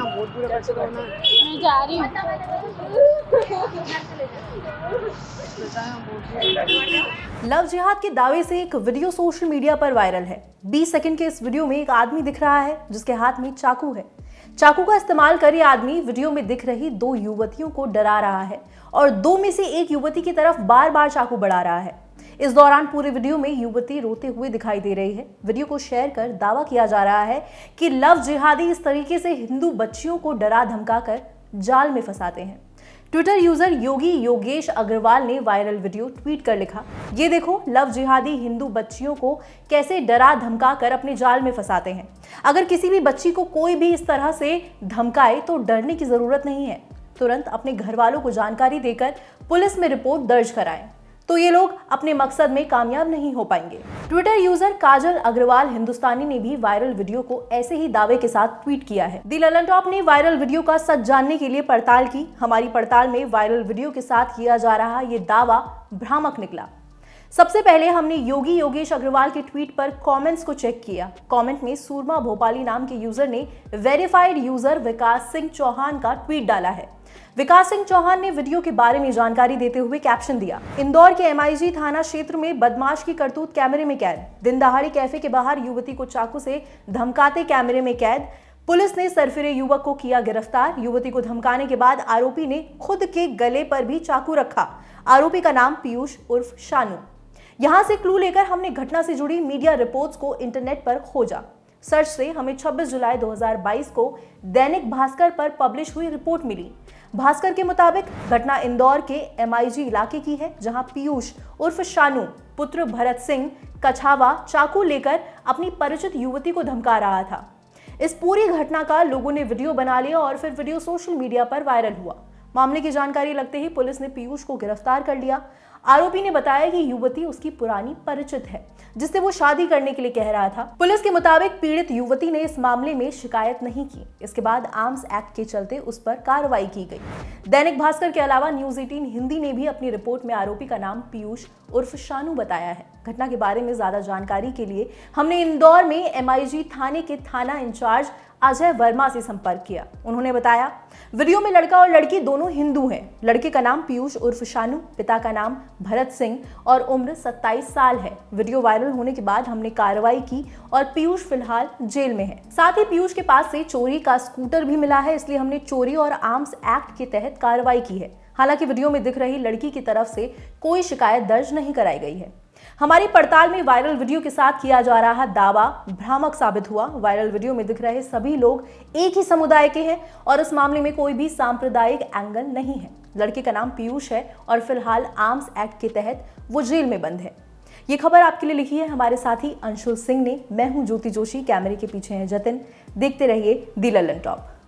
हाँ, बहुत बुरा करना है मैं जा रही लव जिहाद के दावे से एक वीडियो सोशल मीडिया पर वायरल है 20 सेकंड के इस वीडियो में एक आदमी दिख रहा है जिसके हाथ में चाकू है चाकू का इस्तेमाल कर ये आदमी वीडियो में दिख रही दो युवतियों को डरा रहा है और दो में से एक युवती की तरफ बार बार चाकू बढ़ा रहा है इस दौरान पूरे वीडियो में युवती रोते हुए दिखाई दे रही है वीडियो को शेयर कर दावा किया जा रहा है कि लव जिहादी इस तरीके से हिंदू बच्चियों को डरा धमका कर जाल में फंसाते हैं ट्विटर यूजर योगी योगेश अग्रवाल ने वायरल वीडियो ट्वीट कर लिखा ये देखो लव जिहादी हिंदू बच्चियों को कैसे डरा धमका कर अपने जाल में फंसाते हैं अगर किसी भी बच्ची को कोई भी इस तरह से धमकाए तो डरने की ज़रूरत नहीं है तुरंत अपने घर वालों को जानकारी देकर पुलिस में रिपोर्ट दर्ज कराएं तो ये लोग अपने मकसद में कामयाब नहीं हो पाएंगे ट्विटर यूजर काजल अग्रवाल हिंदुस्तानी ने भी वायरल वीडियो को ऐसे ही दावे के साथ ट्वीट किया है दी ललन टॉप ने वायरल वीडियो का सच जानने के लिए पड़ताल की हमारी पड़ताल में वायरल वीडियो के साथ किया जा रहा ये दावा भ्रामक निकला सबसे पहले हमने योगी योगेश अग्रवाल के ट्वीट पर कमेंट्स को चेक किया कमेंट में सूरमा भोपाली नाम के यूजर ने वेरीफाइड यूजर विकास सिंह चौहान का ट्वीट डाला है विकास सिंह चौहान ने वीडियो के बारे में जानकारी देते हुए कैप्शन दिया इंदौर के एमआईजी थाना क्षेत्र में बदमाश की करतूत कैमरे में कैद दिन दहाड़ी कैफे के बाहर युवती को चाकू से धमकाते कैमरे में कैद पुलिस ने सरफिरे युवक को किया गिरफ्तार युवती को धमकाने के बाद आरोपी ने खुद के गले पर भी चाकू रखा आरोपी का नाम पीयूष उर्फ शानू यहां से क्लू लेकर हमने घटना से जुड़ी मीडिया रिपोर्ट्स को इंटरनेट पर खोजा सर्च से हमें 26 जुलाई 2022 को दैनिक भास्कर पर पब्लिश हुई रिपोर्ट मिली भास्कर के मुताबिक घटना इंदौर के एमआईजी इलाके की है जहां पीयूष उर्फ शानू पुत्र भरत सिंह कछावा चाकू लेकर अपनी परिचित युवती को धमका रहा था इस पूरी घटना का लोगों ने वीडियो बना लिया और फिर वीडियो सोशल मीडिया पर वायरल हुआ मामले की जानकारी लगते ही पुलिस ने पीयूष को गिरफ्तार कर लिया आरोपी ने बताया कि युवती उसकी पुरानी परिचित है जिससे वो शादी करने के लिए कह रहा था पुलिस के मुताबिक पीड़ित युवती ने इस मामले में शिकायत नहीं की इसके बाद आर्म्स एक्ट के चलते उस पर कार्रवाई की गई दैनिक भास्कर के अलावा न्यूज एटीन हिंदी ने भी अपनी रिपोर्ट में आरोपी का नाम पीयूष उर्फ शानू बताया है घटना के बारे में ज्यादा जानकारी के लिए हमने इंदौर में एम थाने के थाना इंचार्ज अजय वर्मा से संपर्क किया उन्होंने बताया वीडियो में लड़का और लड़की दोनों हिंदू हैं लड़के का नाम पीयूष उर्फ शानू पिता का नाम भरत सिंह और उम्र 27 साल है वीडियो वायरल होने के बाद हमने कार्रवाई की और पीयूष फिलहाल जेल में है साथ ही पीयूष के पास से चोरी का स्कूटर भी मिला है इसलिए हमने चोरी और आर्म्स एक्ट के तहत कार्रवाई की है हालांकि वीडियो में दिख रही लड़की की तरफ से कोई शिकायत दर्ज नहीं कराई गई है हमारी पड़ताल में वायरल वीडियो के साथ किया जा रहा दावा भ्रामक साबित हुआ वायरल वीडियो में दिख रहे सभी लोग एक ही समुदाय के हैं और इस मामले में कोई भी सांप्रदायिक एंगल नहीं है लड़के का नाम पीयूष है और फिलहाल आर्म्स एक्ट के तहत वो जेल में बंद है ये खबर आपके लिए लिखी है हमारे साथी अंशुल सिंह ने मैं हूं ज्योति जोशी कैमरे के पीछे हैं जतिन देखते रहिए दी ललन टॉप